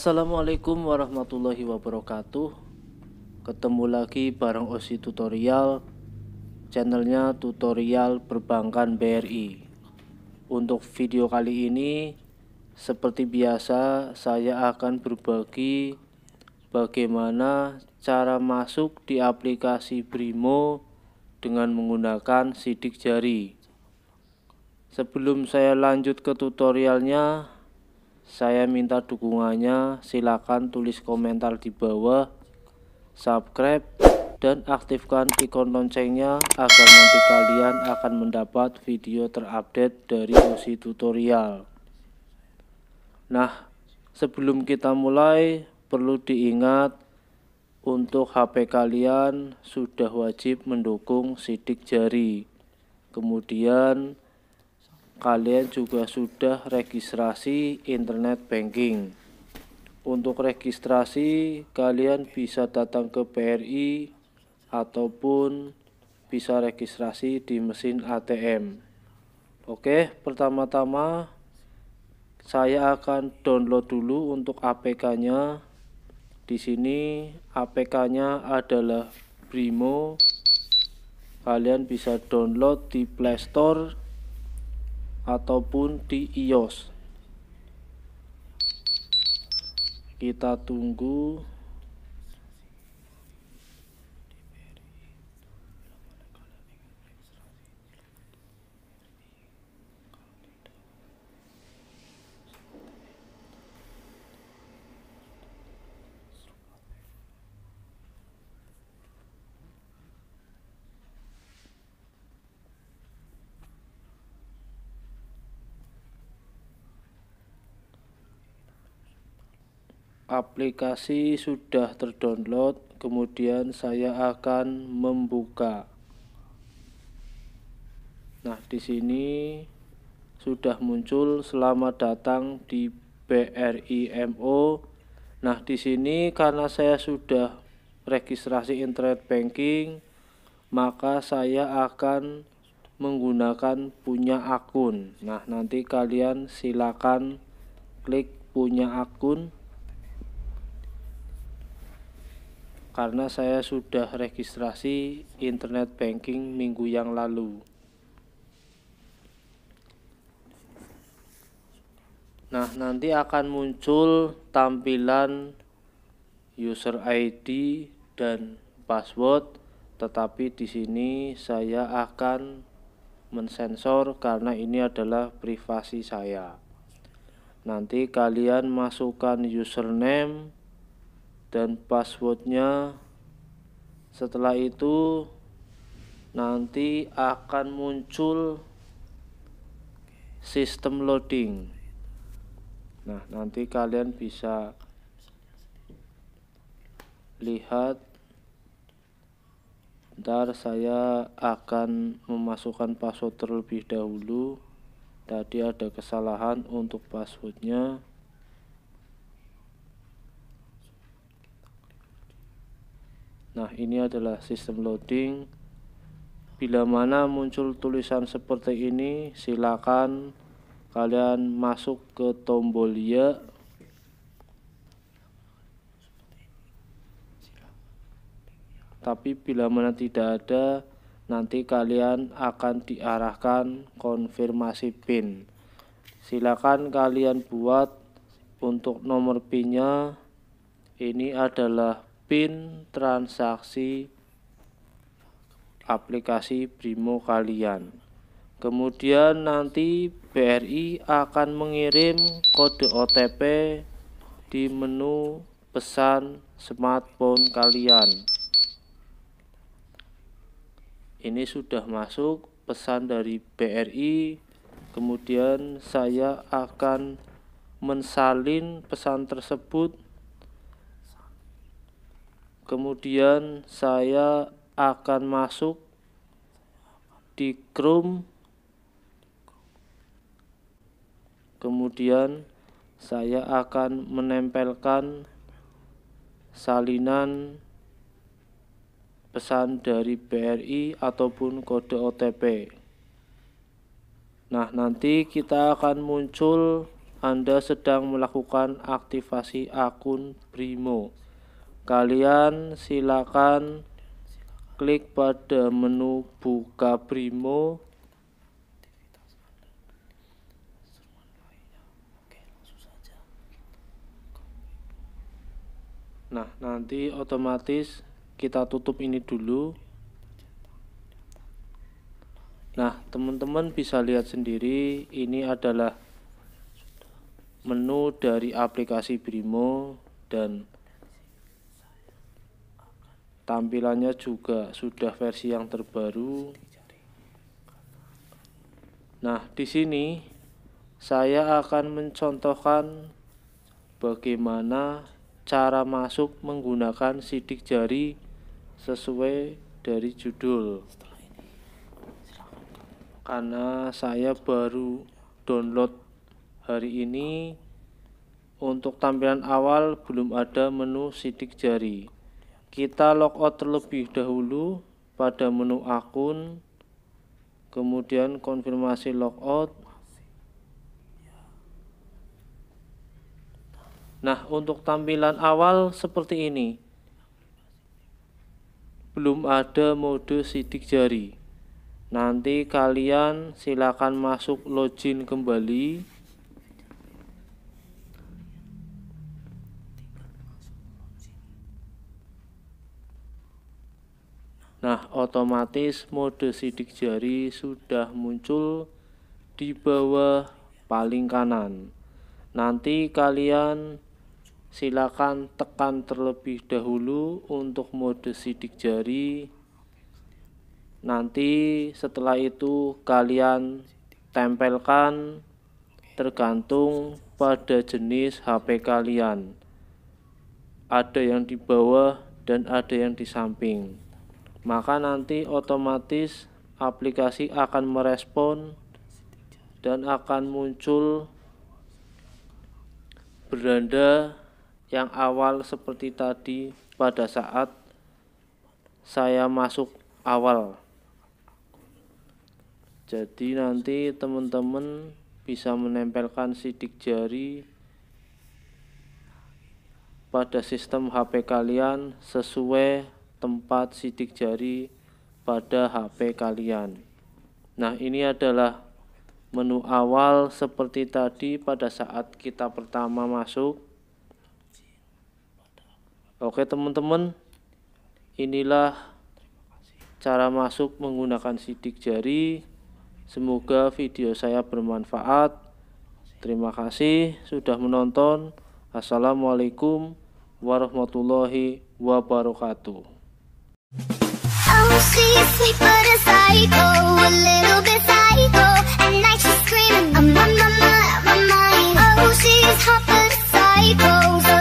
Assalamualaikum warahmatullahi wabarakatuh Ketemu lagi bareng OSI Tutorial Channelnya Tutorial Perbankan BRI Untuk video kali ini Seperti biasa saya akan berbagi Bagaimana cara masuk di aplikasi Brimo Dengan menggunakan sidik jari Sebelum saya lanjut ke tutorialnya saya minta dukungannya, silakan tulis komentar di bawah, subscribe, dan aktifkan ikon loncengnya agar nanti kalian akan mendapat video terupdate dari Osi Tutorial. Nah, sebelum kita mulai, perlu diingat untuk HP kalian sudah wajib mendukung sidik jari. Kemudian, kalian juga sudah registrasi internet banking. Untuk registrasi, kalian bisa datang ke BRI ataupun bisa registrasi di mesin ATM. Oke, pertama-tama saya akan download dulu untuk APK-nya. Di sini APK-nya adalah Brimo. Kalian bisa download di Play Store ataupun di iOS. Kita tunggu aplikasi sudah terdownload kemudian saya akan membuka nah di sini sudah muncul selamat datang di BRIMO. nah di sini karena saya sudah registrasi internet banking maka saya akan menggunakan punya akun nah nanti kalian silakan klik punya akun karena saya sudah registrasi internet banking minggu yang lalu. Nah, nanti akan muncul tampilan user ID dan password, tetapi di sini saya akan mensensor karena ini adalah privasi saya. Nanti kalian masukkan username dan passwordnya setelah itu nanti akan muncul sistem loading nah nanti kalian bisa lihat ntar saya akan memasukkan password terlebih dahulu tadi ada kesalahan untuk passwordnya Nah, ini adalah sistem loading. Bila mana muncul tulisan seperti ini, silakan kalian masuk ke tombol ya. Tapi bila mana tidak ada, nanti kalian akan diarahkan konfirmasi PIN. Silakan kalian buat untuk nomor PIN-nya. Ini adalah pin transaksi aplikasi Brimo kalian. Kemudian nanti BRI akan mengirim kode OTP di menu pesan smartphone kalian. Ini sudah masuk pesan dari BRI. Kemudian saya akan mensalin pesan tersebut kemudian saya akan masuk di Chrome kemudian saya akan menempelkan salinan pesan dari BRI ataupun kode OTP nah nanti kita akan muncul Anda sedang melakukan aktivasi akun Brimo Kalian silakan klik pada menu buka Brimo Nah, nanti otomatis kita tutup ini dulu. Nah, teman-teman bisa lihat sendiri ini adalah menu dari aplikasi Brimo dan Tampilannya juga sudah versi yang terbaru. Nah, di sini saya akan mencontohkan bagaimana cara masuk menggunakan sidik jari sesuai dari judul karena saya baru download hari ini untuk tampilan awal belum ada menu sidik jari kita logout terlebih dahulu pada menu akun kemudian konfirmasi logout nah untuk tampilan awal seperti ini belum ada mode sidik jari nanti kalian silakan masuk login kembali Nah, otomatis mode sidik jari sudah muncul di bawah paling kanan. Nanti kalian silakan tekan terlebih dahulu untuk mode sidik jari. Nanti setelah itu kalian tempelkan tergantung pada jenis HP kalian. Ada yang di bawah dan ada yang di samping maka nanti otomatis aplikasi akan merespon dan akan muncul beranda yang awal seperti tadi pada saat saya masuk awal jadi nanti teman-teman bisa menempelkan sidik jari pada sistem HP kalian sesuai tempat sidik jari pada HP kalian. Nah, ini adalah menu awal seperti tadi pada saat kita pertama masuk. Oke, teman-teman. Inilah cara masuk menggunakan sidik jari. Semoga video saya bermanfaat. Terima kasih sudah menonton. Assalamualaikum warahmatullahi wabarakatuh. She's sweet but a psycho, a little bit psycho At night she's screaming, I'm on my, mind Oh, she's hot a psycho